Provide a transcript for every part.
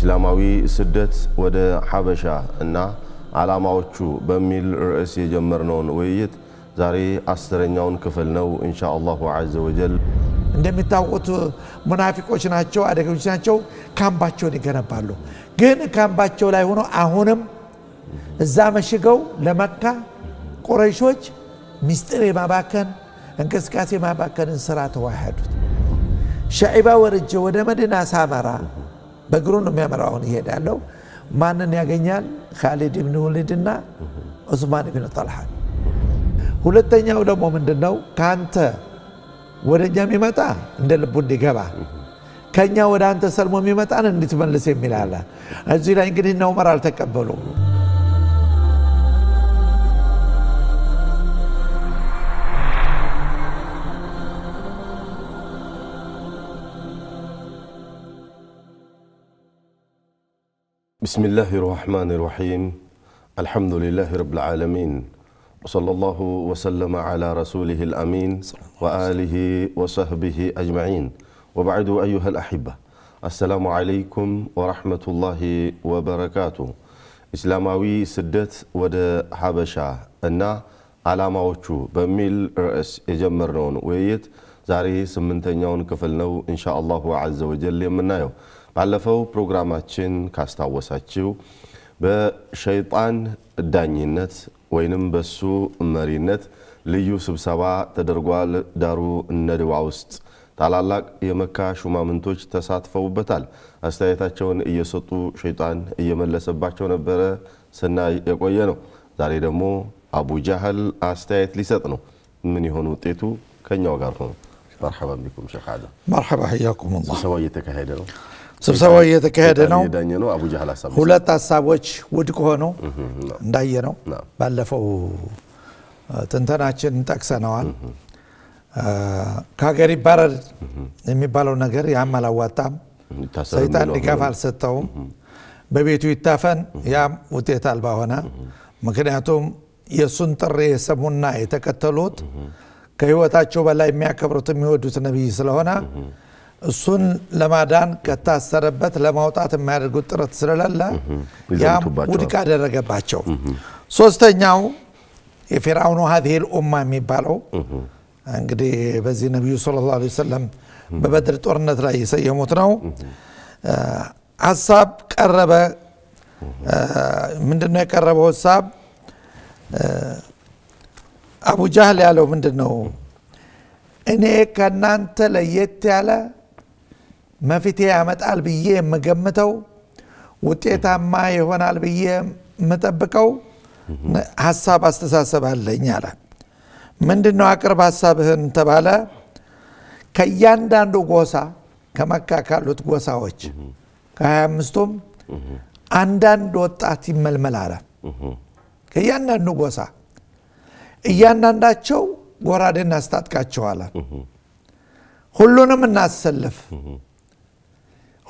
እስላማዊ ስደት ወደ ሐበሻ እና ዓላማዎቹ በሚል ርዕስ የጀመርነውን ውይይት ዛሬ አስረኛውን ክፍል ነው። እንሻ አላሁ ዘ ወጀል እንደሚታወቁት ሙናፊቆች ናቸው፣ አደገኞች ናቸው። ካምባቸውን ይገነባሉ። ግን ካምባቸው ላይ ሆኖ አሁንም እዛ መሽገው ለመካ ቁረይሾች ሚስጢር የማባከን እንቅስቃሴ የማባከንን ስራ ተዋሃዱት። ሸዒባ ወርጄ ወደ መዲና ሳመራ በእግሩ ነው የሚያመራው። አሁን ይሄድ ያለው ማንን ያገኛል? ካሊድ ብን ወሊድና ዑስማን ብን ጠልሓ። ሁለተኛው ደግሞ ምንድን ነው? ከአንተ ወደ እኛ የሚመጣ እንደ ልቡ እንዲገባ ከእኛ ወደ አንተ ሰልሞ የሚመጣን እንድትመልስ የሚል አለ። እዚህ ላይ እንግዲህ እነ ዑመር አልተቀበሉም። بسم الله الرحمن الرحيم الحمد لله رب العالمين وصلى الله وسلم على رسوله الأمين وآله وصحبه أجمعين وبعد أيها الأحبة السلام عليكم ورحمة الله وبركاته إسلاماوي سدت ود حبشة أن ዓላማዎቹ በሚል ርዕስ የጀመርነውን ውይይት ዛሬ ስምንተኛውን إن شاء الله አላሁ عز وجل የምናየው ባለፈው ፕሮግራማችን ካስታወሳችው በሸይጣን ዳኝነት ወይንም በሱ መሪነት ልዩ ስብሰባ ተደርጓል። ዳሩ ነድዋ ውስጥ ታላላቅ የመካ ሹማምንቶች ተሳትፈውበታል። አስተያየታቸውን እየሰጡ ሸይጣን እየመለሰባቸው ነበረ ስናይ የቆየ ነው። ዛሬ ደግሞ አቡ ጃህል አስተያየት ሊሰጥ ነው። ምን የሆነ ውጤቱ ከኛው ጋር ሆኑ። መርሐባን ቢኩም ሸህ አደም መርሐባ ላ። ስብሰባው እየተካሄደ ነው። ስብሰባው እየተካሄደ ነው። ሁለት ሀሳቦች ውድቅ ሆኑ እንዳየ ነው። ባለፈው ትንተናችን ጠቅሰነዋል። ከሀገር ይባረር የሚባለው ነገር ያም አላዋጣም፣ ሰይጣን ድጋፍ አልሰጠውም። በቤቱ ይታፈን ያም ውጤት አልባ ሆነ። ምክንያቱም የእሱን ጥሪ የሰሙና የተከተሉት ከህይወታቸው በላይ የሚያከብሩት የሚወዱት ነቢይ ስለሆነ እሱን ለማዳን ከታሰረበት ለማውጣት የሚያደርጉት ጥረት ስለሌለ ያም ውድቅ አደረገባቸው። ሶስተኛው የፊርዓውኑ ሀዚሂል ኡማ የሚባለው እንግዲህ በዚህ ነቢዩ ሰለላሁ ዐለይሂ ወሰለም በበድር ጦርነት ላይ የሰየሙት ነው። ሀሳብ ቀረበ። ምንድነው የቀረበው ሀሳብ? አቡ ጃህል ያለው ምንድን ነው? እኔ ከእናንተ ለየት ያለ መፍትሄ ያመጣል ብዬ የምገምተው ውጤታማ ይሆናል ብዬ የምጠብቀው ሀሳብ አስተሳሰብ አለኝ አለ። ምንድን ነው አቅርብ ሀሳብህን ተባለ። ከእያንዳንዱ ጎሳ ከመካ ካሉት ጎሳዎች 25 አምስቱም አንዳንድ ወጣት ይመልመል አለ። ከእያንዳንዱ ጎሳ እያንዳንዳቸው ጎራዴ አለ ሁሉንም እናሰልፍ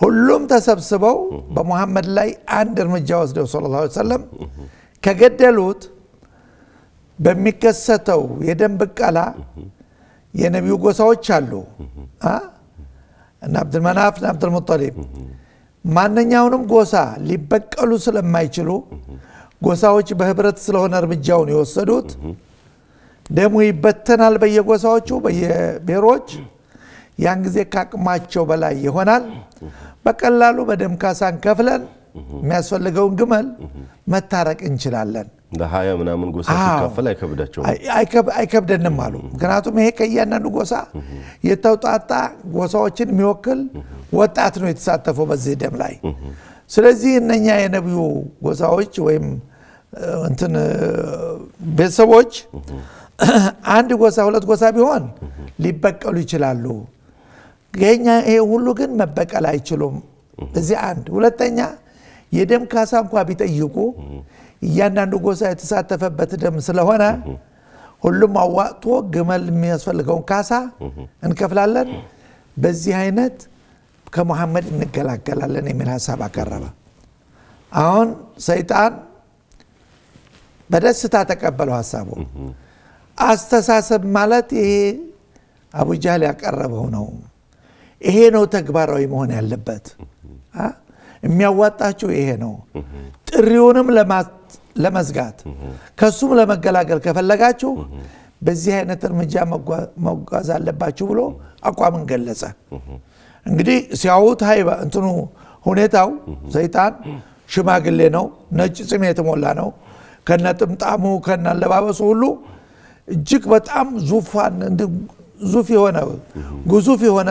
ሁሉም ተሰብስበው በሙሐመድ ላይ አንድ እርምጃ ወስደው ሰለላሁ ላ ሰለም ከገደሉት በሚከሰተው የደንብ ቀላ የነቢዩ ጎሳዎች አሉ እና አብድልመናፍ ና አብድልሙጠሊብ ማንኛውንም ጎሳ ሊበቀሉ ስለማይችሉ ጎሳዎች በህብረት ስለሆነ እርምጃውን የወሰዱት ደሙ ይበተናል በየጎሳዎቹ በየብሔሮች ያን ጊዜ ካቅማቸው በላይ ይሆናል። በቀላሉ በደም ካሳን ከፍለን የሚያስፈልገውን ግመል መታረቅ እንችላለን። ለሀያ ምናምን ጎሳ ሲካፈል አይከብዳቸው አይከብደንም አሉ። ምክንያቱም ይሄ ከእያንዳንዱ ጎሳ የተውጣጣ ጎሳዎችን የሚወክል ወጣት ነው የተሳተፈው በዚህ ደም ላይ። ስለዚህ እነኛ የነቢዩ ጎሳዎች ወይም እንትን ቤተሰቦች አንድ ጎሳ ሁለት ጎሳ ቢሆን ሊበቀሉ ይችላሉ። ይሄ ሁሉ ግን መበቀል አይችሉም። እዚህ አንድ ሁለተኛ የደም ካሳ እንኳ ቢጠይቁ እያንዳንዱ ጎሳ የተሳተፈበት ደም ስለሆነ ሁሉም አዋጥቶ ግመል የሚያስፈልገውን ካሳ እንከፍላለን፣ በዚህ አይነት ከሙሐመድ እንገላገላለን የሚል ሀሳብ አቀረበ። አሁን ሰይጣን በደስታ ተቀበለው ሀሳቡ። አስተሳሰብ ማለት ይሄ አቡጃህል ያቀረበው ነው። ይሄ ነው ተግባራዊ መሆን ያለበት። የሚያዋጣቸው ይሄ ነው። ጥሪውንም ለመዝጋት ከሱም ለመገላገል ከፈለጋችሁ በዚህ አይነት እርምጃ መጓዝ አለባችሁ ብሎ አቋምን ገለጸ። እንግዲህ ሲያውት ሀይባ እንትኑ ሁኔታው ሰይጣን ሽማግሌ ነው፣ ነጭ ጭም የተሞላ ነው። ከነ ጥምጣሙ ከነ አለባበሱ ሁሉ እጅግ በጣም ዙፋን ዙፍ የሆነ ግዙፍ የሆነ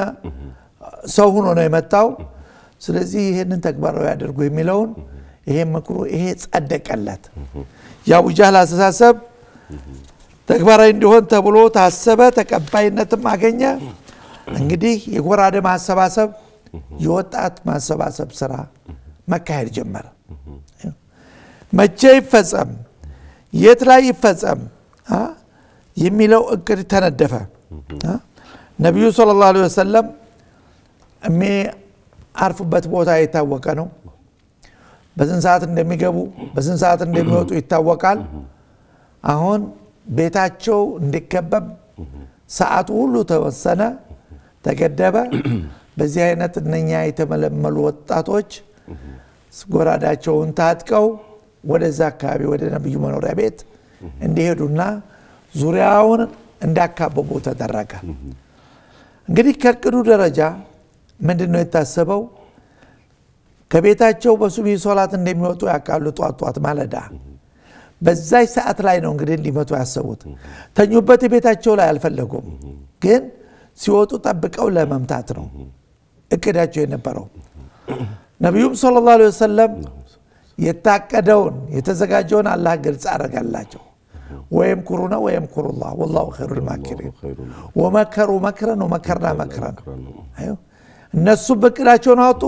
ሰው ሆኖ ነው የመጣው። ስለዚህ ይህንን ተግባራዊ ያደርጉ የሚለውን ይሄ መክሮ ይሄ ጸደቀለት። የአቡጃህል አስተሳሰብ ተግባራዊ እንዲሆን ተብሎ ታሰበ፣ ተቀባይነትም አገኘ። እንግዲህ የጎራደ ማሰባሰብ የወጣት ማሰባሰብ ስራ መካሄድ ጀመረ። መቼ ይፈጸም፣ የት ላይ ይፈጸም የሚለው እቅድ ተነደፈ። ነቢዩ ሰለላሁ ላ ወሰለም የሚያርፉበት ቦታ የታወቀ ነው። በስንት ሰዓት እንደሚገቡ በስንት ሰዓት እንደሚወጡ ይታወቃል። አሁን ቤታቸው እንዲከበብ ሰዓቱ ሁሉ ተወሰነ፣ ተገደበ። በዚህ አይነት እነኛ የተመለመሉ ወጣቶች ጎራዳቸውን ታጥቀው ወደዛ አካባቢ ወደ ነብዩ መኖሪያ ቤት እንዲሄዱና ዙሪያውን እንዳካበቡ ተደረገ። እንግዲህ ከእቅዱ ደረጃ ምንድን ነው የታሰበው? ከቤታቸው በሱቢ ሶላት እንደሚወጡ ያቃሉ ጧጧት ማለዳ በዛች ሰዓት ላይ ነው እንግዲህ ሊመቱ ያሰቡት። ተኙበት ቤታቸው ላይ አልፈለጉም፣ ግን ሲወጡ ጠብቀው ለመምታት ነው እቅዳቸው የነበረው። ነቢዩም ሰለላሁ ዐለይሂ ወሰለም የታቀደውን የተዘጋጀውን አላህ ግልጽ አረጋላቸው ወየምኩሩነ ወየምኩሩላ ወላሁ ኸይሩል ማኪሪን ወመከሩ መክረን ወመከርና መክረን እነሱ በቅዳቸውን አወጡ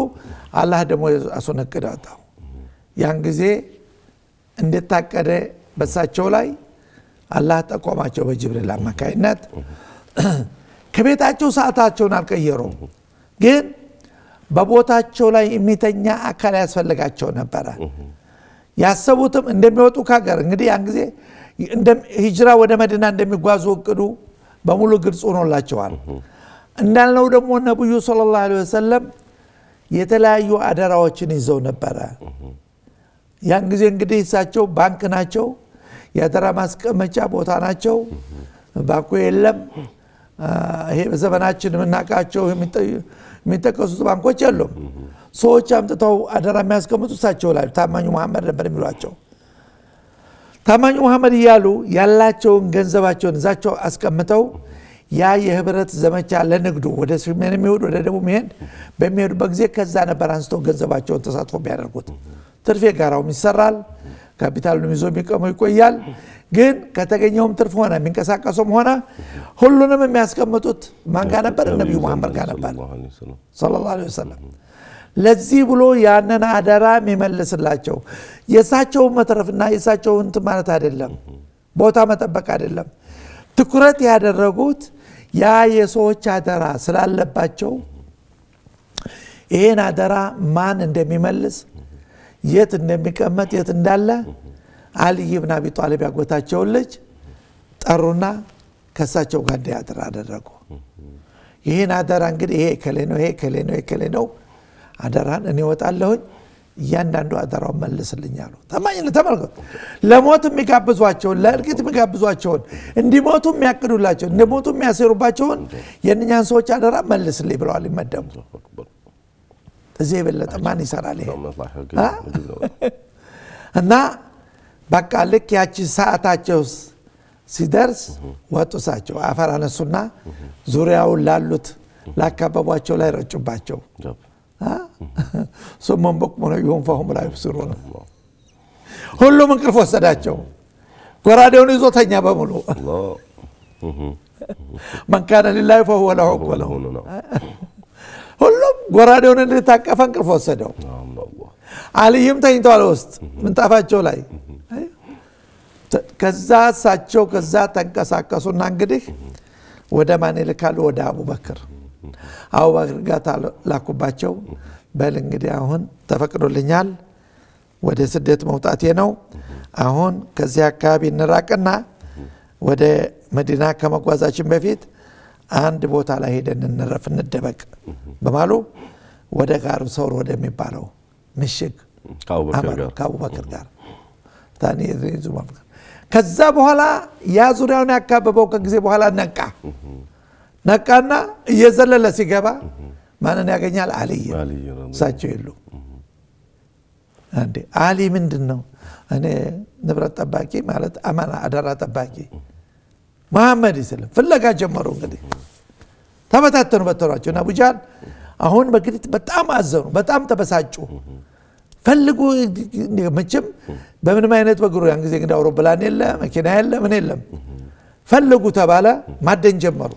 አላህ ደግሞ የራሱን እቅድ አወጣው ያን ጊዜ እንደታቀደ በሳቸው ላይ አላህ ጠቆማቸው በጅብሪል አማካይነት ከቤታቸው ሰዓታቸውን አልቀየሩም ግን በቦታቸው ላይ የሚተኛ አካል ያስፈልጋቸው ነበረ ያሰቡትም እንደሚወጡ ካገር እንግዲህ ያን ጊዜ ሂጅራ ወደ መዲና እንደሚጓዙ እቅዱ በሙሉ ግልጽ ሆኖላቸዋል። እንዳልነው ደግሞ ነቢዩ ሰለላሁ ላ ወሰለም የተለያዩ አደራዎችን ይዘው ነበረ። ያን ጊዜ እንግዲህ እሳቸው ባንክ ናቸው፣ የአደራ ማስቀመጫ ቦታ ናቸው። ባንኩ የለም። ይሄ በዘመናችን የምናቃቸው የሚጠቀሱት ባንኮች የሉም። ሰዎች አምጥተው አደራ የሚያስቀምጡ እሳቸው ላይ ታማኙ መሐመድ ነበር የሚሏቸው። ታማኝ መሐመድ እያሉ ያላቸውን ገንዘባቸውን እዛቸው አስቀምጠው ያ የህብረት ዘመቻ ለንግዱ ወደ ሰሜን የሚሄድ ወደ ደቡብ የሚሄድ በሚሄዱበት ጊዜ ከዛ ነበር አንስቶ ገንዘባቸውን ተሳትፎ የሚያደርጉት። ትርፍ የጋራውም ይሰራል፣ ካፒታሉንም ይዞ የሚቀመው ይቆያል። ግን ከተገኘውም ትርፍ ሆነ የሚንቀሳቀሱም ሆነ ሁሉንም የሚያስቀምጡት ማን ጋር ነበር? ነቢዩ መሐመድ ጋር ነበር ሰለላሁ ዐለይሂ ወሰለም። ለዚህ ብሎ ያንን አደራ የሚመልስላቸው የእሳቸውን መትረፍና የእሳቸውን እንትን ማለት አይደለም፣ ቦታ መጠበቅ አይደለም። ትኩረት ያደረጉት ያ የሰዎች አደራ ስላለባቸው ይህን አደራ ማን እንደሚመልስ የት እንደሚቀመጥ የት እንዳለ አልይ ብን አቢ ጣልብ ያጎታቸውን ልጅ ጠሩና ከእሳቸው ጋር እንዲያድር አደረጉ። ይህን አደራ እንግዲህ ይሄ ከሌ ነው፣ ይሄ ከሌ ነው፣ ይሄ ከሌ ነው አደራን እኔ ወጣለሁኝ እያንዳንዱ አደራውን መልስልኝ አሉ። ታማኝነት ተመልከቱ። ለሞት የሚጋብዟቸውን ለእልቂት የሚጋብዟቸውን እንዲሞቱ የሚያቅዱላቸው እንዲሞቱ የሚያሴሩባቸውን የእነኛን ሰዎች አደራ መልስልኝ ብለዋል። ይመደሙ እዚህ የበለጠ ማን ይሰራል? ይሄ እና በቃ ልክ ያቺ ሰዓታቸው ሲደርስ ወጡሳቸው አፈር አነሱና ዙሪያውን ላሉት ላካበቧቸው ላይ ረጩባቸው። ሱመን በቁሙ ነቢዩሁም ፈሁም ላ ሁሉም እንቅልፍ ወሰዳቸው። ጎራዴውን ይዞ ተኛ በሙሉ መንካነ ሊላሂ ፈሁወ ለሁ ወለሁ ሁሉም ጎራዴውን እንድታቀፈ እንቅልፍ ወሰደው። አልይም ተኝተዋል ውስጥ ምንጣፋቸው ላይ። ከዛ እሳቸው ከዛ ተንቀሳቀሱና እንግዲህ ወደ ማን ይልካሉ? ወደ አቡበክር አበባ እርዳታ ላኩባቸው። በል እንግዲህ አሁን ተፈቅዶልኛል ወደ ስደት መውጣቴ ነው። አሁን ከዚህ አካባቢ እንራቅና ወደ መዲና ከመጓዛችን በፊት አንድ ቦታ ላይ ሄደን እንረፍ፣ እንደበቅ በማሉ ወደ ጋር ሰውር ወደሚባለው ምሽግ ከአቡበክር ጋር ከዛ በኋላ ያ ዙሪያውን ያካበበው ከጊዜ በኋላ ነቃ። ነቃና እየዘለለ ሲገባ ማንን ያገኛል? አልይ። እሳቸው የሉ አንዴ አሊ ምንድን ነው? እኔ ንብረት ጠባቂ ማለት አማና አደራ ጠባቂ መሐመድ ይስልም ፍለጋ ጀመሩ። እንግዲህ ተበታተኑ፣ በተሯቸው እና አቡጃል አሁን በግዲት በጣም አዘኑ፣ በጣም ተበሳጩ። ፈልጉ መችም በምንም አይነት በግሩ ያን ጊዜ እንግዲህ አውሮፕላን የለ መኪና የለ ምን የለም። ፈልጉ ተባለ። ማደን ጀመሩ።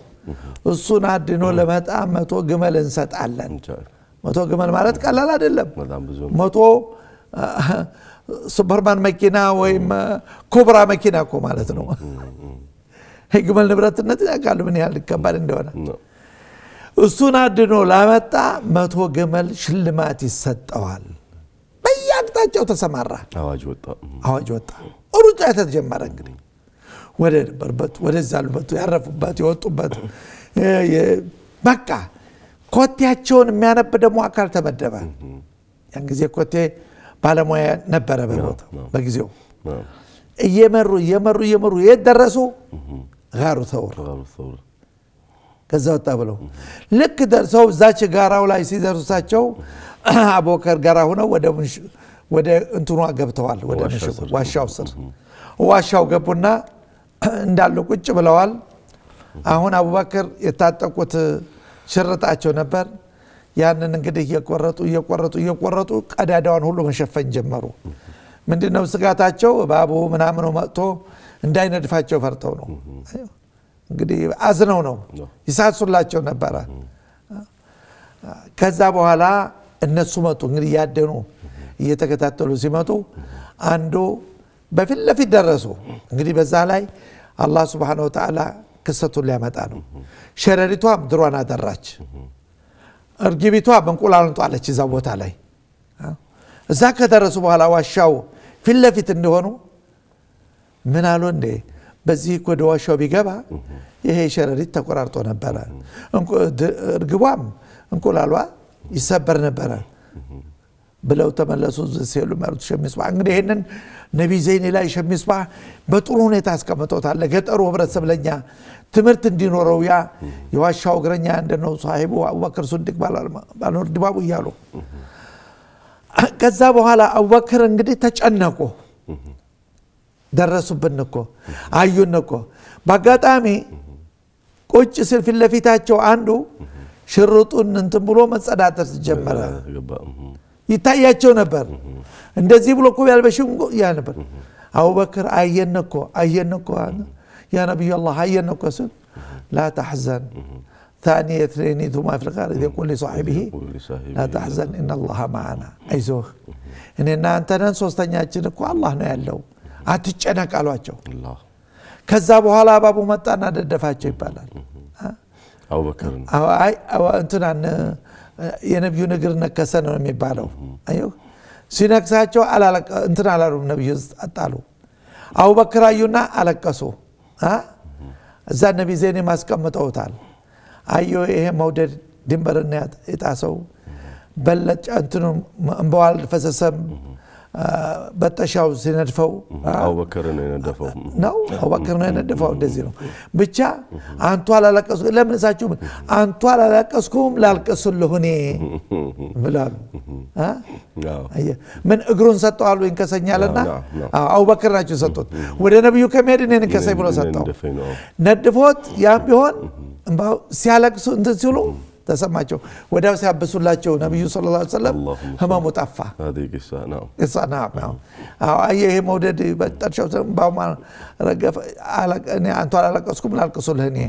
እሱን አድኖ ለመጣ መቶ ግመል እንሰጣለን መቶ ግመል ማለት ቀላል አይደለም መቶ ሱፐርማን መኪና ወይም ኮብራ መኪና እኮ ማለት ነው ግመል ንብረትነት ያቃሉ ምን ያህል ከባድ እንደሆነ እሱን አድኖ ላመጣ መቶ ግመል ሽልማት ይሰጠዋል በየአቅጣጫው ተሰማራ አዋጅ ወጣ ሩጫ የተጀመረ እንግዲህ ወደ ነበርበት ወደዛ ያሉበት ያረፉበት የወጡበት በቃ ኮቴያቸውን የሚያነብ ደግሞ አካል ተመደበ። ያን ጊዜ ኮቴ ባለሙያ ነበረ በቦታው በጊዜው እየመሩ እየመሩ እየመሩ የት ደረሱ? ጋሩ ተውር ከዛ ወጣ ብለው ልክ ደርሰው እዛች ጋራው ላይ ሲደርሱሳቸው አቦከር ጋራ ሁነው ወደ እንትኗ ገብተዋል። ወደ ዋሻው ስር ዋሻው ገቡና እንዳሉ ቁጭ ብለዋል አሁን አቡበክር የታጠቁት ሽርጣቸው ነበር ያንን እንግዲህ እየቆረጡ እየቆረጡ እየቆረጡ ቀዳዳዋን ሁሉ መሸፈን ጀመሩ ምንድነው ስጋታቸው ባቡ ምናምኑ መጥቶ እንዳይነድፋቸው ፈርተው ነው እንግዲህ አዝነው ነው ይሳሱላቸው ነበረ ከዛ በኋላ እነሱ መጡ እንግዲህ እያደኑ እየተከታተሉ ሲመጡ አንዱ በፊት ለፊት ደረሱ እንግዲህ በዛ ላይ አላህ ስብሓነ ወተዓላ ክሰቱን ሊያመጣ ነው ሸረሪቷ ድሯን አደራች እርግቢቷ በእንቁላሉን ጣለች እዛ ቦታ ላይ እዛ ከደረሱ በኋላ ዋሻው ፊት ለፊት እንደሆኑ ምን አሉ እንዴ በዚህ ወደ ዋሻው ቢገባ ይሄ ሸረሪት ተቆራርጦ ነበረ እርግቧም እንቁላሏ ይሰበር ነበረ ብለው ተመለሱ ሲሉ መሩት ሸሚስ እንግዲህ ይህንን ነቢ ዘይኒ ላይ ሸሚስባህ በጥሩ ሁኔታ አስቀምጦታል። ለገጠሩ ህብረተሰብ ለኛ ትምህርት እንዲኖረው ያ የዋሻው እግረኛ እንደነው ሳሂቡ አቡበክር ሱዲቅ ባልኖር ድባቡ እያሉ ከዛ በኋላ አቡበክር እንግዲህ ተጨነቁ። ደረሱብን እኮ አዩን እኮ። በአጋጣሚ ቁጭ ስል ፊት ለፊታቸው አንዱ ሽርጡን እንትን ብሎ መጸዳጠር ጀመረ። يتأيّجوا نبر عند زي بلوكو يلبسون يا نبر أبو بكر أيّن نكو أيّن نكو أنا يا نبي الله أيّن نكو سن لا تحزن ثانية اثنين ثم في الغالب يقول لصاحبه لا تحزن إن الله معنا أيزوه إن إن أنت نسوس تنياتنا كو الله نعلو أتجنا قالوا أجو الله كذابوا هلا بابو متى أنا دفعت شيء بالله أبو بكر أو أي أو أنتن عن የነቢዩ ንግር ነከሰ ነው የሚባለው ሲነክሳቸው እንትን አላሉም ነቢዩ አጣሉ አቡበክር አዩና አለቀሱ እዛ ነቢ ዜኔ ማስቀምጠውታል አዮ ይሄ መውደድ ድንበርና የጣሰው በለጫ እንትኑ እንበዋል ፈሰሰም በጠሻው ሲነድፈው አቡበክር ነው የነደፈው ነው አቡበክር ነው የነደፈው እንደዚህ ነው ብቻ አንቱ አላለቀስ ለምን እሳችሁ አንቱ አላለቀስኩም ላልቅስልሁ እኔ ብላሉ ምን እግሩን ሰጠው አሉ ይንከሰኛልና አቡበክር ናቸው ሰጡት ወደ ነቢዩ ከመሄድ እኔን እንከሰኝ ብሎ ሰጠው ነድፎት ያም ቢሆን ሲያለቅሱ እንትን ሲሉ ተሰማቸው ወዳው ሲያብሱላቸው ነቢዩ ስለ ላ ሰለም ህመሙ ጠፋ ይህ መውደድ በጠርሻው ባማ ረገፈ አንቱ አላለቀስኩም ላልቅሱልህ እኔ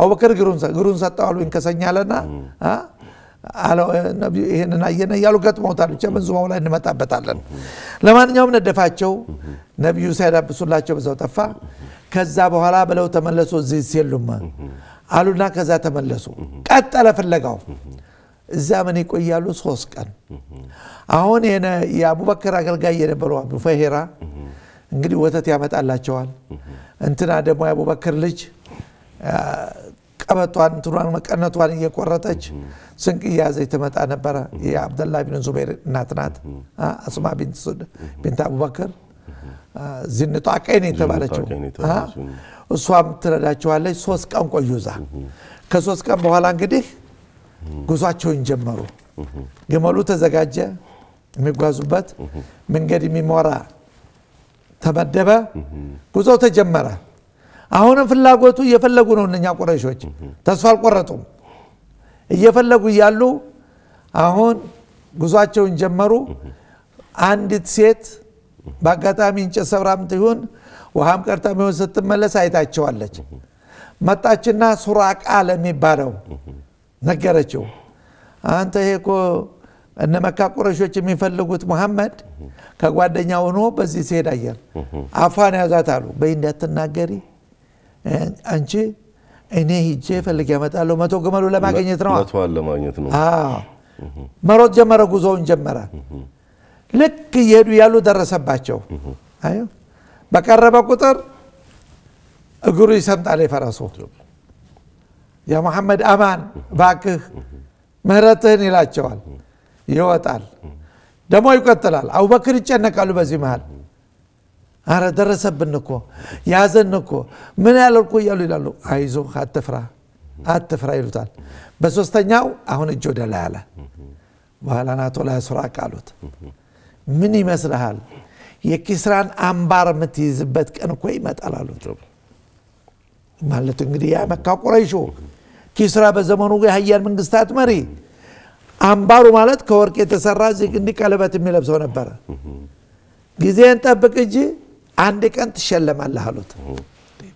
አቡበክር ግሩን ግሩን ሰጠዋሉ ይንከሰኛለና ይህንን አየነ እያሉ ገጥመውታል። ብቻ መንዙማው ላይ እንመጣበታለን። ለማንኛውም ነደፋቸው። ነቢዩ ሳይዳብሱላቸው በዛው ጠፋ። ከዛ በኋላ ብለው ተመለሱ። እዚህ የሉም አሉና ከዛ ተመለሱ። ቀጠለ ፍለጋው። እዛ ምን ይቆያሉ? ሶስት ቀን። አሁን የአቡበከር አገልጋይ የነበሩ ሙፈሄራ እንግዲህ ወተት ያመጣላቸዋል። እንትና ደግሞ የአቡበከር ልጅ ቀበቷን እንትኗን መቀነቷን እየቆረጠች ስንቅ እያዘ ትመጣ ነበረ። የአብደላ ቢን ዙቤር እናት አስማ ቢንት አቡበክር ዚንጣቀይን የተባለችው እሷም ትረዳቸዋለች። ሶስት ቀን ቆዩ እዛ። ከሶስት ቀን በኋላ እንግዲህ ጉዟቸውን ጀመሩ። ግመሉ ተዘጋጀ፣ የሚጓዙበት መንገድ የሚሞራ ተመደበ፣ ጉዞ ተጀመረ። አሁንም ፍላጎቱ እየፈለጉ ነው። እነኛ ቁረሾች ተስፋ አልቆረጡም። እየፈለጉ እያሉ አሁን ጉዟቸውን ጀመሩ። አንዲት ሴት በአጋጣሚ እንጨት ሰብራም ትሁን ውሃም ቀርታ ቢሆን ስትመለስ አይታቸዋለች መጣችና ሱራቃ ለሚባለው ነገረችው አንተ ይሄ እኮ እነ መካ ቁረሾች የሚፈልጉት ሙሐመድ ከጓደኛ ሆኖ በዚህ ሲሄድ አየር አፏን ያዛት አሉ በይ እንዳትናገሪ አንቺ እኔ ሂጄ ፈልግ ያመጣለሁ መቶ ግመሉ ለማግኘት ነው ለማግኘት ነው መሮጥ ጀመረ ጉዞውን ጀመረ ልክ እየሄዱ ያሉ ደረሰባቸው አየው በቀረበ ቁጥር እግሩ ይሰምጣል የፈረሱ የመሐመድ አማን ባክህ ምህረትህን ይላቸዋል ይወጣል ደግሞ ይቆጥላል አቡበክር ይጨነቃሉ በዚህ መሃል አረ ደረሰብን እኮ ያዘን እኮ ምን ያለልኩ እያሉ ይላሉ አይዞ አትፍራ አትፍራ ይሉታል በሶስተኛው አሁን እጅ ወደ ላይ አለ በኋላ ናቶ ላይ ስራቅ አሉት ምን ይመስልሃል የኪስራን አምባር የምትይዝበት ቀን እኮ ይመጣል አሉት ማለት እንግዲህ ያመካ ቁረይሾ ኪስራ በዘመኑ የሀያል መንግስታት መሪ አምባሩ ማለት ከወርቅ የተሰራ እንዲ ቀለበት የሚለብሰው ነበረ ጊዜን ጠብቅ እንጂ አንድ ቀን ትሸለማለህ አሉት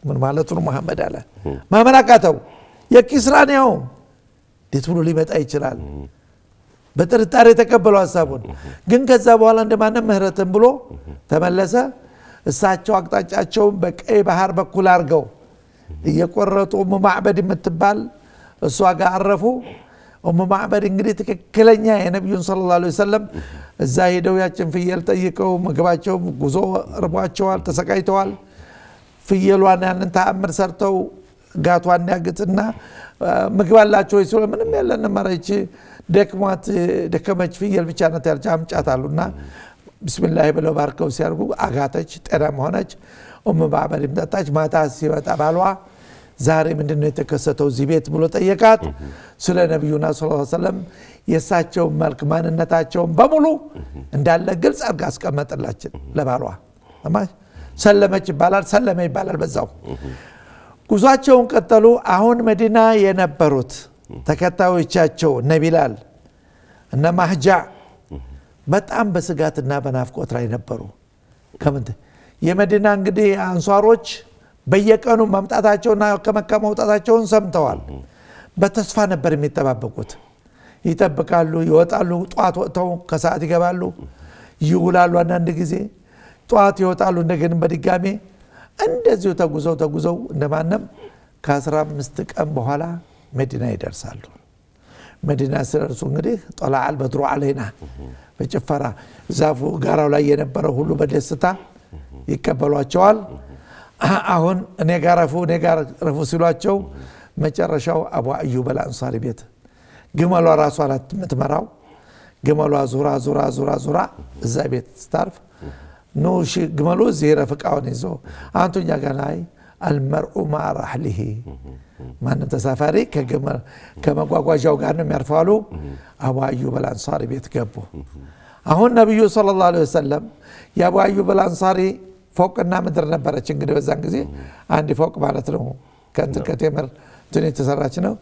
ምን ማለት ነው መሐመድ አለ ማመን አቃተው የኪስራን ያው እንዴት ብሎ ሊመጣ ይችላል በጥርጣሬ የተቀበለው ሀሳቡን ግን ከዛ በኋላ እንደማንም ምህረትን ብሎ ተመለሰ እሳቸው አቅጣጫቸውን በቀይ ባህር በኩል አድርገው እየቆረጡ ኡም ማዕበድ የምትባል እሷ ጋር አረፉ ኡም ማዕበድ እንግዲህ ትክክለኛ የነቢዩን ስለ ላ ሰለም እዛ ሄደው ያችን ፍየል ጠይቀው ምግባቸው ጉዞ እርቧቸዋል ተሰቃይተዋል ፍየሏን ያንን ተአምር ሰርተው ጋቷን ያግጥና ምግብ አላቸው ወይ ሲሆ ምንም ያለን መረች ደክሟት ደከመች ፍየል ብቻ ነው አምጫት አሉና ብስምላህ ብለው ባርከው ሲያርጉ አጋተች፣ ጤናም ሆነች። ኡም ማዕመር ጠጣች። ማታ ሲመጣ ባሏ ዛሬ ምንድነው የተከሰተው እዚህ ቤት ብሎ ጠየቃት። ስለ ነቢዩና ስ ሰለም የእሳቸውን መልክ ማንነታቸውን በሙሉ እንዳለ ግልጽ አድርጋ አስቀመጥላችን ለባሏ። ሰለመች ይባላል፣ ሰለመ ይባላል። በዛው ጉዟቸውን ቀጠሉ። አሁን መዲና የነበሩት ተከታዮቻቸው እነ ቢላል እነ ማህጃ በጣም በስጋትና በናፍቆት ላይ ነበሩ ከምንት የመዲና እንግዲህ አንሷሮች በየቀኑ መምጣታቸውና ከመካ መውጣታቸውን ሰምተዋል በተስፋ ነበር የሚጠባበቁት ይጠብቃሉ ይወጣሉ ጠዋት ወጥተው ከሰዓት ይገባሉ ይውላሉ አንዳንድ ጊዜ ጠዋት ይወጣሉ እንደገን በድጋሜ እንደዚሁ ተጉዘው ተጉዘው እንደማንም ከ15 ቀን በኋላ መዲና ይደርሳሉ። መዲና ስደርሱ እንግዲህ ጦላአል በድሮ አለይና በጭፈራ ዛፉ ጋራው ላይ የነበረው ሁሉ በደስታ ይቀበሏቸዋል። አሁን እኔ ጋር ረፉ እኔ ጋር ረፉ ሲሏቸው መጨረሻው አቡ አዩብ አልአንሳሪ ቤት ግመሏ ራሷ ናት የምትመራው። ግመሏ ዙራ ዙራ ዙራ ዙራ እዛ ቤት ስታርፍ ኑ ግመሉ እዚህ ረፍቃውን ይዞ አንቱኛ ጋናይ አልመርኡ ማ ማንም ተሳፋሪ ከመጓጓዣው ጋር ነው የሚያርፈው አሉ አቡ አዩብ አልአንሳሪ ቤት ገቡ አሁን ነቢዩ ለ ላ ወሰለም የአቡ አዩብ አልአንሳሪ ፎቅና ምድር ነበረች እንግዲህ በዛን ጊዜ አንድ ፎቅ ማለት ነው ከቴምር ትን የተሰራች ነው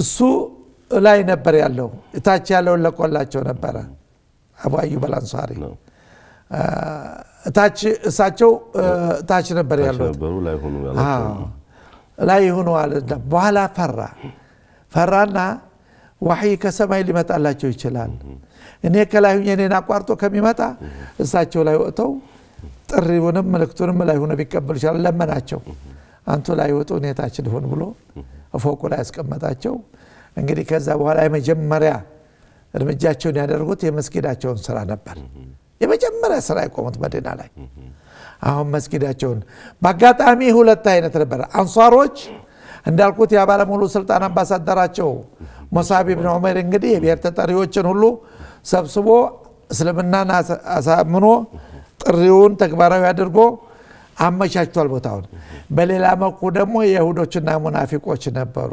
እሱ ላይ ነበር ያለው እታች ያለውን ለቆላቸው ነበረ አቡ አዩብ አልአንሳሪ እታች እሳቸው እታች ነበር ያሉት ላይ ሆኖ አይደለም በኋላ ፈራ ፈራና ዋሕይ ከሰማይ ሊመጣላቸው ይችላል እኔ ከላይ ሁኜ እኔን አቋርጦ ከሚመጣ እሳቸው ላይ ወጥተው ጥሪውንም ምልክቱንም ላይ ሆነ ቢቀበሉ ይችላል ለመናቸው አንቱ ላይ ወጡ እኔታች ልሆን ብሎ ፎቁ ላይ ያስቀመጣቸው እንግዲህ ከዛ በኋላ የመጀመሪያ እርምጃቸውን ያደርጉት የመስጊዳቸውን ስራ ነበር የመጀመሪያ ስራ የቆሙት መዲና ላይ አሁን መስጊዳቸውን በአጋጣሚ ሁለት አይነት ነበር አንሷሮች እንዳልኩት የባለሙሉ ስልጣን አምባሳደራቸው ሞሳብ ብን ዑመር እንግዲህ የብሔር ተጠሪዎችን ሁሉ ሰብስቦ እስልምናን አሳምኖ ጥሪውን ተግባራዊ አድርጎ አመቻችቷል ቦታውን። በሌላ መኩ ደግሞ የይሁዶችና ሙናፊቆች ነበሩ፣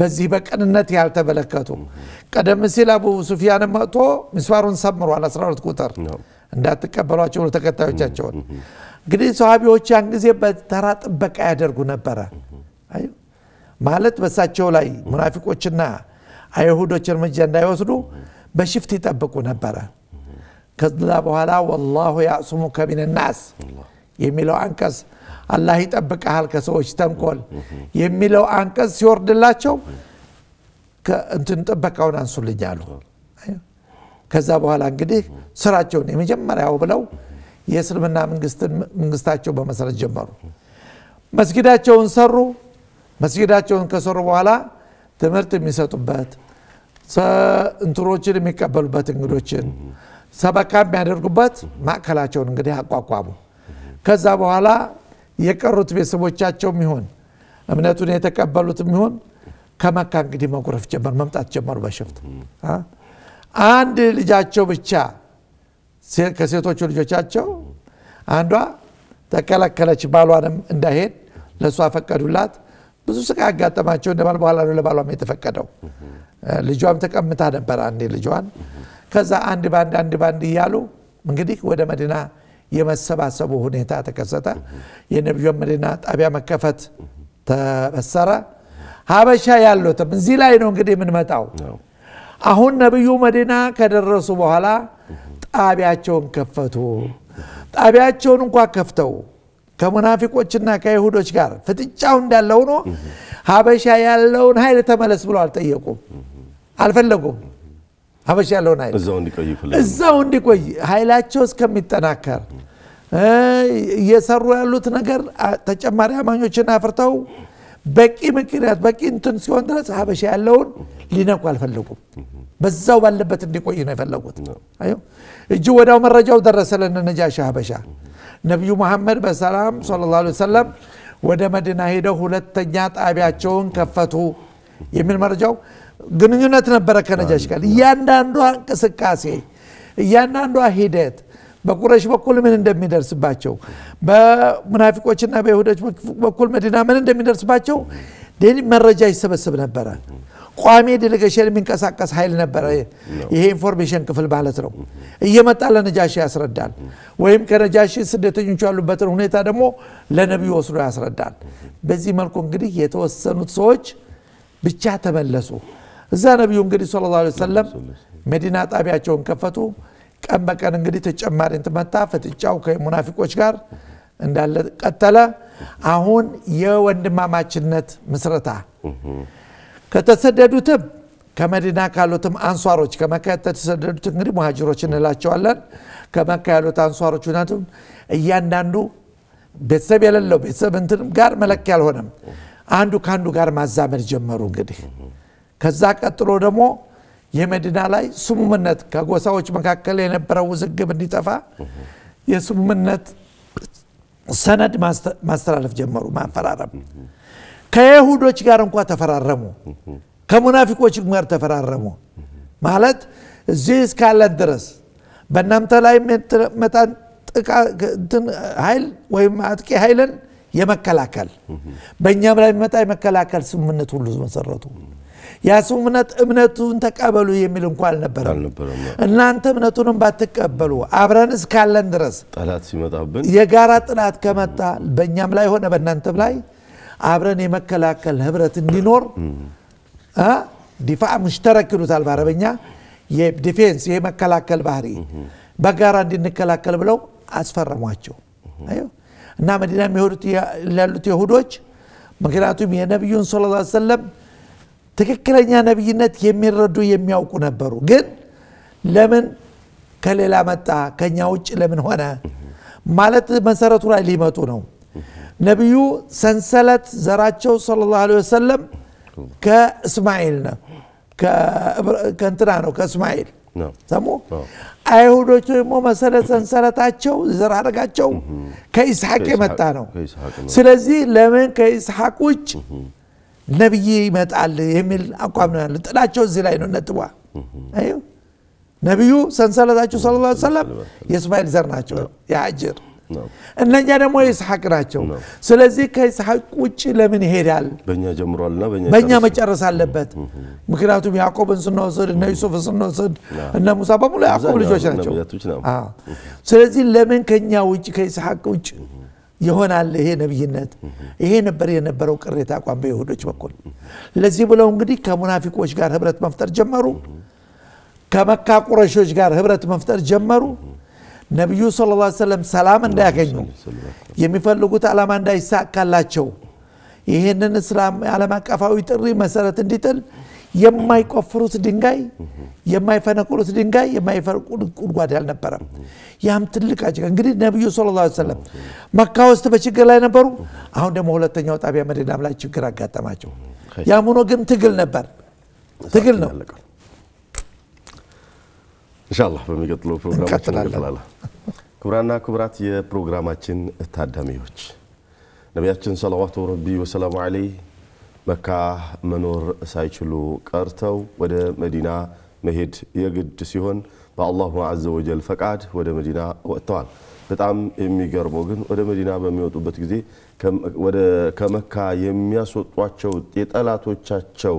በዚህ በቅንነት ያልተመለከቱ። ቀደም ሲል አቡ ሱፊያን መጥቶ ምስባሩን ሰምሯል 12 ቁጥር እንዳትቀበሏቸው ነው ተከታዮቻቸውን እንግዲህ ሰሃቢዎች ያን ጊዜ በተራ ጥበቃ ያደርጉ ነበረ ማለት በሳቸው ላይ ሙናፊቆችና አይሁዶች እርምጃ እንዳይወስዱ በሽፍት ይጠብቁ ነበረ ከዛ በኋላ ወላሁ ያዕሱሙከ ሚንናስ የሚለው አንቀስ አላህ ይጠብቀሃል ከሰዎች ተንኮል የሚለው አንቀስ ሲወርድላቸው እንትን ጥበቃውን አንሱልኝ አሉ ከዛ በኋላ እንግዲህ ስራቸውን የመጀመሪያው ብለው የእስልምና መንግስታቸው በመሰረት ጀመሩ። መስጊዳቸውን ሰሩ። መስጊዳቸውን ከሰሩ በኋላ ትምህርት የሚሰጡበት እንትሮችን የሚቀበሉበት እንግዶችን ሰበካ የሚያደርጉበት ማዕከላቸውን እንግዲህ አቋቋሙ። ከዛ በኋላ የቀሩት ቤተሰቦቻቸው ይሁን እምነቱን የተቀበሉት ይሁን ከመካ እንግዲህ መጉረፍ ጀመር መምጣት ጀመሩ በሽፍት አንድ ልጃቸው ብቻ ከሴቶቹ ልጆቻቸው አንዷ ተከለከለች። ባሏንም እንዳሄድ ለእሷ ፈቀዱላት። ብዙ ስቃይ ያጋጠማቸው እንደማል በኋላ ነው ለባሏም የተፈቀደው። ልጇም ተቀምታ ነበር አንዴ ልጇን። ከዛ አንድ ባንድ አንድ ባንድ እያሉ እንግዲህ ወደ መዲና የመሰባሰቡ ሁኔታ ተከሰተ። የነቢዩ መዲና ጣቢያ መከፈት ተበሰረ። ሀበሻ ያሉትም እዚህ ላይ ነው እንግዲህ የምንመጣው አሁን ነቢዩ መዲና ከደረሱ በኋላ ጣቢያቸውን ከፈቱ። ጣቢያቸውን እንኳ ከፍተው ከሙናፊቆችና ከይሁዶች ጋር ፍጥጫው እንዳለ ሆኖ ሀበሻ ያለውን ኃይል ተመለስ ብሎ አልጠየቁም፣ አልፈለጉም። ሀበሻ ያለውን ኃይል እዛው እንዲቆይ ኃይላቸው እስከሚጠናከር እየሰሩ ያሉት ነገር ተጨማሪ አማኞችን አፍርተው በቂ ምክንያት በቂ እንትን ሲሆን ድረስ ሀበሻ ያለውን ሊነኩ አልፈለጉም። በዛው ባለበት እንዲቆይ ነው የፈለጉት። እጅ ወዳው መረጃው ደረሰ ለነ ሀበሻ። ነቢዩ መሐመድ በሰላም ሰለላሁ ዐለይሂ ወሰለም ወደ መዲና ሄደው ሁለተኛ ጣቢያቸውን ከፈቱ የሚል መረጃው ግንኙነት ነበረ ከነጃሽ ጋር። እያንዳንዷ እንቅስቃሴ እያንዳንዷ ሂደት በቁረሽ በኩል ምን እንደሚደርስባቸው በሙናፊቆችና በይሁዶች በኩል መዲና ምን እንደሚደርስባቸው መረጃ ይሰበስብ ነበረ ቋሚ ዴሌጌሽን የሚንቀሳቀስ ኃይል ነበረ ይሄ ኢንፎርሜሽን ክፍል ማለት ነው እየመጣ ለነጃሺ ያስረዳል ወይም ከነጃሺ ስደተኞች ያሉበትን ሁኔታ ደግሞ ለነቢዩ ወስዶ ያስረዳል በዚህ መልኩ እንግዲህ የተወሰኑት ሰዎች ብቻ ተመለሱ እዛ ነቢዩ እንግዲህ ስለ ላ ሰለም መዲና ጣቢያቸውን ከፈቱ ቀን በቀን እንግዲህ ተጨማሪ እንትመታ ፍጥጫው ከሙናፊቆች ጋር እንዳለ ቀጠለ። አሁን የወንድማማችነት ምስረታ ከተሰደዱትም ከመዲና ካሉትም አንሷሮች ከመካ የተሰደዱት እንግዲህ ሙሃጅሮች እንላቸዋለን። ከመካ ያሉት አንሷሮች ሁነቱም እያንዳንዱ ቤተሰብ የሌለው ቤተሰብ እንትን ጋር መለክ አልሆነም። አንዱ ከአንዱ ጋር ማዛመድ ጀመሩ። እንግዲህ ከዛ ቀጥሎ ደግሞ የመዲና ላይ ስሙምነት ከጎሳዎች መካከል የነበረው ውዝግብ እንዲጠፋ የስሙምነት ሰነድ ማስተላለፍ ጀመሩ፣ ማፈራረም። ከይሁዶች ጋር እንኳ ተፈራረሙ፣ ከሙናፊቆች ጋር ተፈራረሙ። ማለት እዚህ እስካለን ድረስ በእናንተ ላይ መጣን ኃይል ወይም አጥቂ ኃይልን የመከላከል በእኛም ላይ የሚመጣ የመከላከል ስምምነት ሁሉ መሰረቱ። የአሱምነት እምነቱን ተቀበሉ የሚል እንኳ አልነበረም እናንተ እምነቱንም ባትቀበሉ አብረን እስካለን ድረስ ጠላት ሲመጣብን የጋራ ጥላት ከመጣ በእኛም ላይ ሆነ በእናንተም ላይ አብረን የመከላከል ህብረት እንዲኖር ዲፋ ሙሽተረክ ይሉታል በአረበኛ ዲፌንስ ይሄ መከላከል ባህሪ በጋራ እንድንከላከል ብለው አስፈረሟቸው እና መዲና የሚሄዱት ያሉት የሁዶች ምክንያቱም የነቢዩን ዐለይሂ ወሰለም ትክክለኛ ነቢይነት የሚረዱ የሚያውቁ ነበሩ። ግን ለምን ከሌላ መጣ ከኛ ውጭ ለምን ሆነ ማለት መሰረቱ ላይ ሊመጡ ነው። ነቢዩ ሰንሰለት ዘራቸው ሰለላሁ ዐለይሂ ወሰለም ከእስማኤል ነው ከእንትና ነው ከእስማኤል ሰሙ። አይሁዶች ደግሞ መሰረት ሰንሰለታቸው ዘር አደጋቸው ከኢስሐቅ የመጣ ነው። ስለዚህ ለምን ከኢስሐቅ ውጭ ነብይ ይመጣል የሚል አቋም ነው ያለ ጥላቸው እዚህ ላይ ነው ነጥቧ ነቢዩ ሰንሰለታቸው ስለ ላ ሰለም የእስማኤል ዘር ናቸው የአጅር እነኛ ደግሞ የስሐቅ ናቸው ስለዚህ ከይስሐቅ ውጭ ለምን ይሄዳል በእኛ መጨረስ አለበት ምክንያቱም ያዕቆብን ስንወስድ እነ ዩሱፍን ስንወስድ እነ ሙሳ በሙሉ ያዕቆብ ልጆች ናቸው ስለዚህ ለምን ከኛ ውጭ ከይስሐቅ ውጭ ይሆናል ይሄ ነቢይነት። ይሄ ነበር የነበረው ቅሬታ አቋም በይሁዶች በኩል። ለዚህ ብለው እንግዲህ ከሙናፊቆች ጋር ህብረት መፍጠር ጀመሩ። ከመካ ቁረሾች ጋር ህብረት መፍጠር ጀመሩ። ነቢዩ ሰለላሁ ላ ሰለም ሰላም እንዳያገኙ የሚፈልጉት ዓላማ እንዳይሳካላቸው ይህንን እስላም ዓለም አቀፋዊ ጥሪ መሰረት እንዲጥል የማይቆፍሩት ድንጋይ የማይፈነቅሉት ድንጋይ የማይፈርቁት ጉድጓድ አልነበረም። ያም ትልቅ አጅጋ እንግዲህ ነቢዩ ሰለላሁ ዐለይሂ ወሰለም መካ ውስጥ በችግር ላይ ነበሩ። አሁን ደግሞ ሁለተኛው ጣቢያ መዲናም ላይ ችግር አጋጠማቸው። ያም ሆኖ ግን ትግል ነበር፣ ትግል ነው። ኢንሻላህ በሚቀጥለው ፕሮግራማችን እንቀጥላለን። ክቡራና ክቡራት የፕሮግራማችን ታዳሚዎች ነቢያችን ሰለዋቱ ረቢ ወሰላሙ አለይህ መካ መኖር ሳይችሉ ቀርተው ወደ መዲና መሄድ የግድ ሲሆን በአላሁ አዘ ወጀል ፈቃድ ወደ መዲና ወጥተዋል። በጣም የሚገርመው ግን ወደ መዲና በሚወጡበት ጊዜ ከመካ የሚያስወጧቸው የጠላቶቻቸው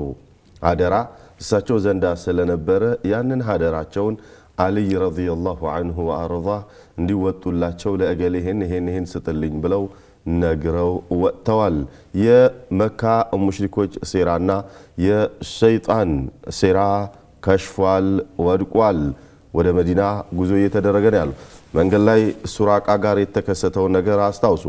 አደራ እሳቸው ዘንዳ ስለነበረ ያንን አደራቸውን አልይ ረዲየላሁ አንሁ ወአርዳ እንዲወጡላቸው ለእገሌ ይሄን ይሄን ይሄን ስጥልኝ ብለው ነግረው ወጥተዋል። የመካ ሙሽሪኮች ሴራና የሸይጣን ሴራ ከሽፏል፣ ወድቋል። ወደ መዲና ጉዞ እየተደረገ ነው ያሉ መንገድ ላይ ሱራቃ ጋር የተከሰተውን ነገር አስታውሱ።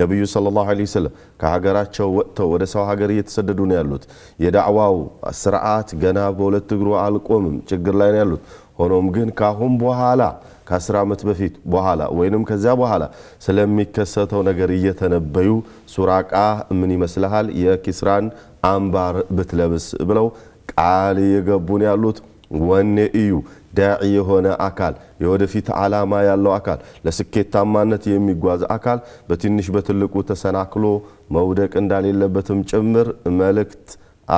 ነቢዩ ሰለላሁ ዐለይሂ ወሰለም ከሀገራቸው ወጥተው ወደ ሰው ሀገር እየተሰደዱ ነው ያሉት። የዳዕዋው ስርዓት ገና በሁለት እግሩ አልቆምም፣ ችግር ላይ ነው ያሉት። ሆኖም ግን ካሁን በኋላ ከአስር ዓመት በፊት በኋላ ወይንም ከዚያ በኋላ ስለሚከሰተው ነገር እየተነበዩ ሱራቃ ምን ይመስልሃል የኪስራን አምባር ብትለብስ ብለው ቃል እየገቡን ያሉት ወኔ እዩ ዳዒ የሆነ አካል የወደፊት ዓላማ ያለው አካል ለስኬታማነት የሚጓዝ አካል በትንሽ በትልቁ ተሰናክሎ መውደቅ እንዳሌለበትም ጭምር መልእክት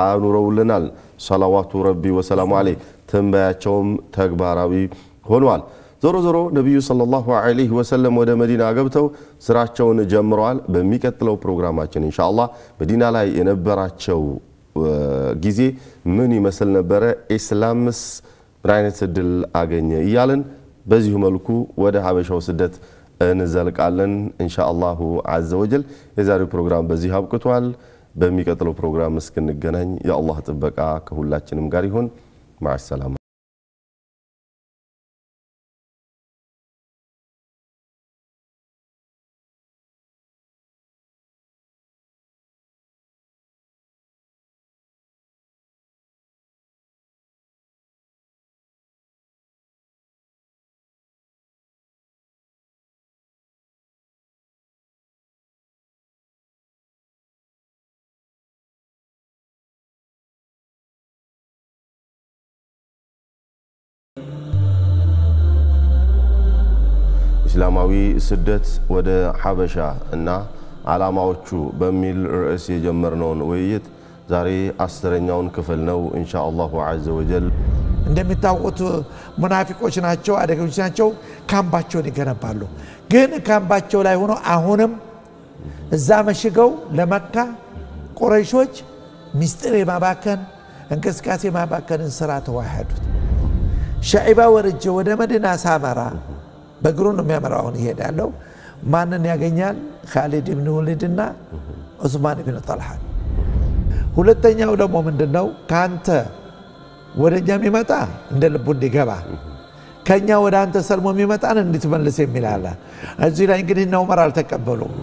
አኑረውልናል። ሰላዋቱ ረቢ ወሰላሙ አለይህ ትንበያቸውም ተግባራዊ ሆኗል። ዞሮ ዞሮ ነቢዩ ሰለላሁ ዐለይሂ ወሰለም ወደ መዲና ገብተው ስራቸውን ጀምረዋል። በሚቀጥለው ፕሮግራማችን ኢንሻአላህ መዲና ላይ የነበራቸው ጊዜ ምን ይመስል ነበረ? ኢስላምስ ምን አይነት እድል አገኘ እያልን በዚሁ መልኩ ወደ ሀበሻው ስደት እንዘልቃለን። እንሻ አላሁ አዘ ወጀል የዛሬው ፕሮግራም በዚህ አብቅቷል። በሚቀጥለው ፕሮግራም እስክንገናኝ የአላህ ጥበቃ ከሁላችንም ጋር ይሁን። ማዕሰላማ ስደት ወደ ሀበሻ እና ዓላማዎቹ በሚል ርዕስ የጀመርነውን ውይይት ዛሬ አስረኛውን ክፍል ነው። እንሻ አላሁ ዘ ወጀል እንደሚታወቁት ሙናፊቆች ናቸው፣ አደገኞች ናቸው። ካምባቸውን ይገነባሉ። ግን ካምባቸው ላይ ሆኖ አሁንም እዛ መሽገው ለመካ ቁረይሾች ሚስጢር የማባከን እንቅስቃሴ የማባከንን ስራ ተዋሃዱት። ሻዕባ ወርጄ ወደ መዲና ሳመራ በእግሩ ነው የሚያመራው። አሁን ይሄድ ያለው ማንን ያገኛል? ካሊድ ብን ወሊድና ዑስማን ብን ጣልሓን። ሁለተኛው ደግሞ ምንድን ነው? ከአንተ ወደ እኛ የሚመጣ እንደ ልቡ እንዲገባ ከእኛ ወደ አንተ ሰልሞ የሚመጣን እንድትመልስ የሚል አለ። እዚህ ላይ እንግዲህ እነ ዑመር አልተቀበሉም።